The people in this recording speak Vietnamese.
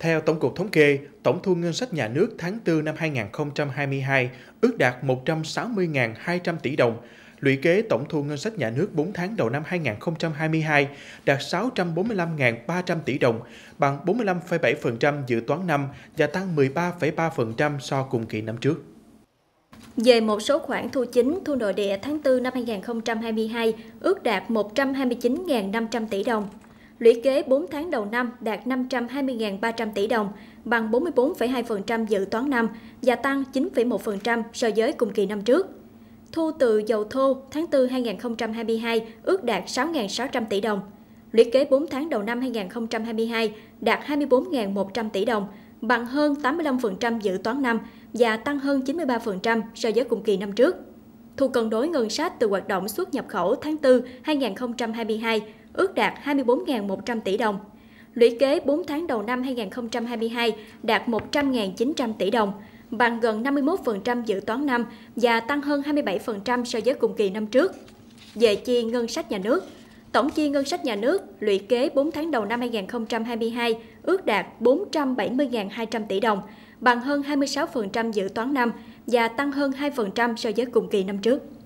Theo Tổng cục Thống kê, tổng thu ngân sách nhà nước tháng 4 năm 2022 ước đạt 160.200 tỷ đồng, lũy kế tổng thu ngân sách nhà nước 4 tháng đầu năm 2022 đạt 645.300 tỷ đồng, bằng 45,7% dự toán năm và tăng 13,3% so cùng kỳ năm trước. Về một số khoản thu chính, thu nội địa tháng 4 năm 2022 ước đạt 129.500 tỷ đồng, lũy kế 4 tháng đầu năm đạt 520.300 tỷ đồng, bằng 44,2% dự toán năm và tăng 9,1% so với cùng kỳ năm trước. Thu từ dầu thô tháng 4 2022 ước đạt 6.600 tỷ đồng. Lũy kế 4 tháng đầu năm 2022 đạt 24.100 tỷ đồng, bằng hơn 85% dự toán năm và tăng hơn 93% so với cùng kỳ năm trước. Thu cân đối ngân sách từ hoạt động xuất nhập khẩu tháng 4 2022 ước đạt 24.100 tỷ đồng. Lũy kế 4 tháng đầu năm 2022 đạt 100.900 tỷ đồng, bằng gần 51% dự toán năm và tăng hơn 27% so với cùng kỳ năm trước. Về chi ngân sách nhà nước, tổng chi ngân sách nhà nước lũy kế 4 tháng đầu năm 2022 ước đạt 470.200 tỷ đồng, bằng hơn 26% dự toán năm và tăng hơn 2% so với cùng kỳ năm trước.